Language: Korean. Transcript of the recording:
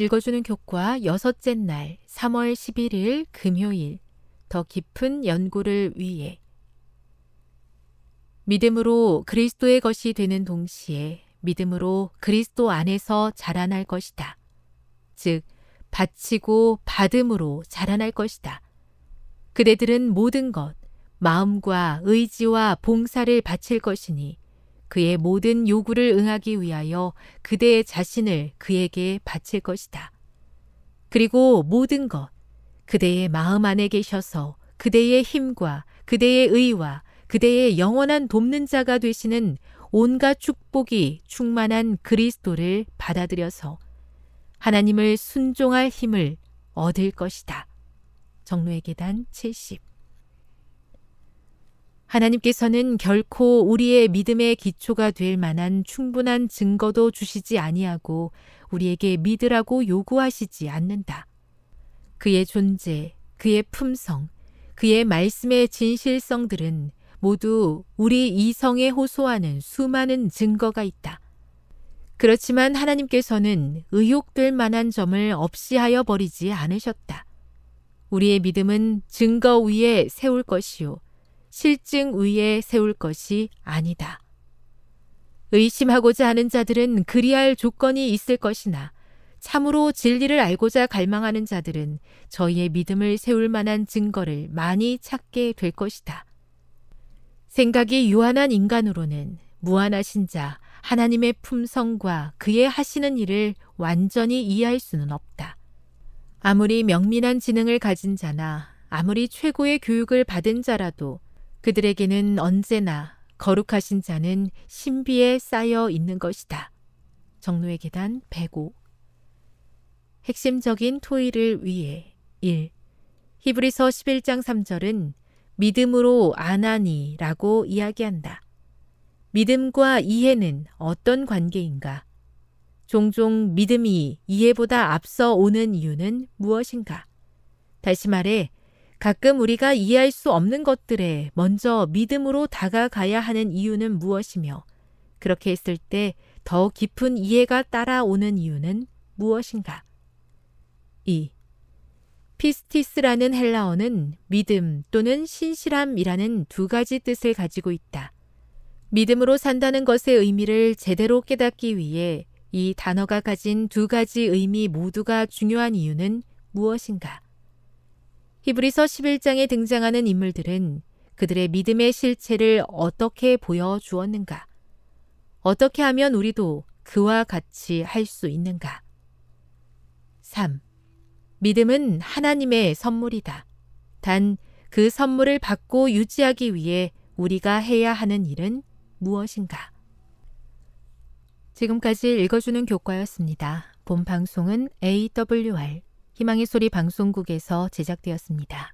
읽어주는 교과 여섯째 날 3월 11일 금요일 더 깊은 연구를 위해 믿음으로 그리스도의 것이 되는 동시에 믿음으로 그리스도 안에서 자라날 것이다. 즉, 바치고 받음으로 자라날 것이다. 그대들은 모든 것, 마음과 의지와 봉사를 바칠 것이니 그의 모든 요구를 응하기 위하여 그대의 자신을 그에게 바칠 것이다. 그리고 모든 것, 그대의 마음 안에 계셔서 그대의 힘과 그대의 의와 그대의 영원한 돕는 자가 되시는 온갖 축복이 충만한 그리스도를 받아들여서 하나님을 순종할 힘을 얻을 것이다. 정로의 계단 70 하나님께서는 결코 우리의 믿음의 기초가 될 만한 충분한 증거도 주시지 아니하고 우리에게 믿으라고 요구하시지 않는다. 그의 존재, 그의 품성, 그의 말씀의 진실성들은 모두 우리 이성에 호소하는 수많은 증거가 있다. 그렇지만 하나님께서는 의혹될 만한 점을 없이 하여 버리지 않으셨다. 우리의 믿음은 증거 위에 세울 것이요. 실증 위에 세울 것이 아니다. 의심하고자 하는 자들은 그리할 조건이 있을 것이나 참으로 진리를 알고자 갈망하는 자들은 저희의 믿음을 세울 만한 증거를 많이 찾게 될 것이다. 생각이 유한한 인간으로는 무한하신 자, 하나님의 품성과 그의 하시는 일을 완전히 이해할 수는 없다. 아무리 명민한 지능을 가진 자나 아무리 최고의 교육을 받은 자라도 그들에게는 언제나 거룩하신 자는 신비에 쌓여 있는 것이다. 정로의 계단 105 핵심적인 토의를 위해 1. 히브리서 11장 3절은 믿음으로 안하니라고 이야기한다. 믿음과 이해는 어떤 관계인가? 종종 믿음이 이해보다 앞서 오는 이유는 무엇인가? 다시 말해, 가끔 우리가 이해할 수 없는 것들에 먼저 믿음으로 다가가야 하는 이유는 무엇이며 그렇게 했을 때 더 깊은 이해가 따라오는 이유는 무엇인가? 2. 피스티스라는 헬라어는 믿음 또는 신실함이라는 두 가지 뜻을 가지고 있다. 믿음으로 산다는 것의 의미를 제대로 깨닫기 위해 이 단어가 가진 두 가지 의미 모두가 중요한 이유는 무엇인가? 히브리서 11장에 등장하는 인물들은 그들의 믿음의 실체를 어떻게 보여주었는가? 어떻게 하면 우리도 그와 같이 할 수 있는가? 3. 믿음은 하나님의 선물이다. 단 그 선물을 받고 유지하기 위해 우리가 해야 하는 일은 무엇인가? 지금까지 읽어주는 교과였습니다. 본 방송은 AWR 희망의 소리 방송국에서 제작되었습니다.